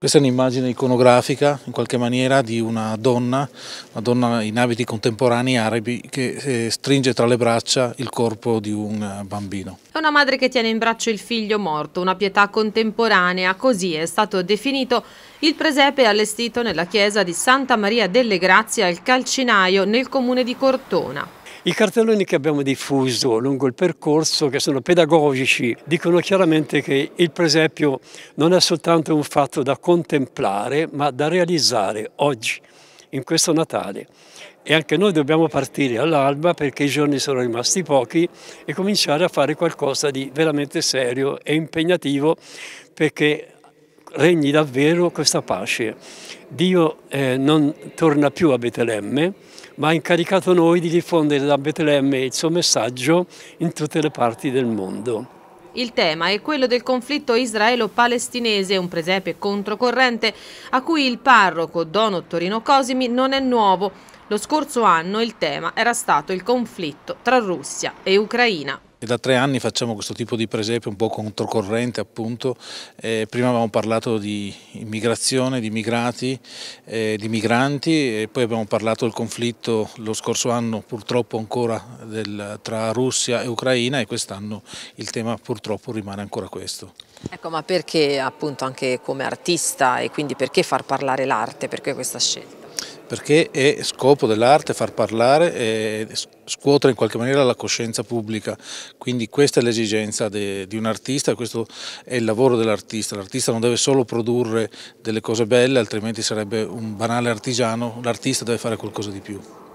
Questa è un'immagine iconografica in qualche maniera di una donna, una donna in abiti contemporanei arabi che eh, stringe tra le braccia il corpo di un eh, bambino. È una madre che tiene in braccio il figlio morto, una pietà contemporanea, così è stato definito il presepe allestito nella chiesa di Santa Maria delle Grazie al Calcinaio nel comune di Cortona. I cartelloni che abbiamo diffuso lungo il percorso, che sono pedagogici, dicono chiaramente che il presepio non è soltanto un fatto da contemplare, ma da realizzare oggi, in questo Natale. E anche noi dobbiamo partire all'alba perché i giorni sono rimasti pochi e cominciare a fare qualcosa di veramente serio e impegnativo perché regni davvero questa pace. Dio eh, non torna più a Betlemme, ma ha incaricato noi di diffondere da Betlemme il suo messaggio in tutte le parti del mondo. Il tema è quello del conflitto israelo-palestinese, un presepe controcorrente a cui il parroco Don Ottorino Cosimi non è nuovo. Lo scorso anno il tema era stato il conflitto tra Russia e Ucraina. E da tre anni facciamo questo tipo di presepe un po' controcorrente appunto, eh, prima abbiamo parlato di immigrazione, di migrati, eh, di migranti e poi abbiamo parlato del conflitto lo scorso anno purtroppo ancora del, tra Russia e Ucraina e quest'anno il tema purtroppo rimane ancora questo. Ecco ma perché appunto anche come artista e quindi perché far parlare l'arte, perché questa scelta? perché è scopo dell'arte far parlare e scuotere in qualche maniera la coscienza pubblica, quindi questa è l'esigenza di un artista, questo è il lavoro dell'artista, l'artista non deve solo produrre delle cose belle, altrimenti sarebbe un banale artigiano, l'artista deve fare qualcosa di più.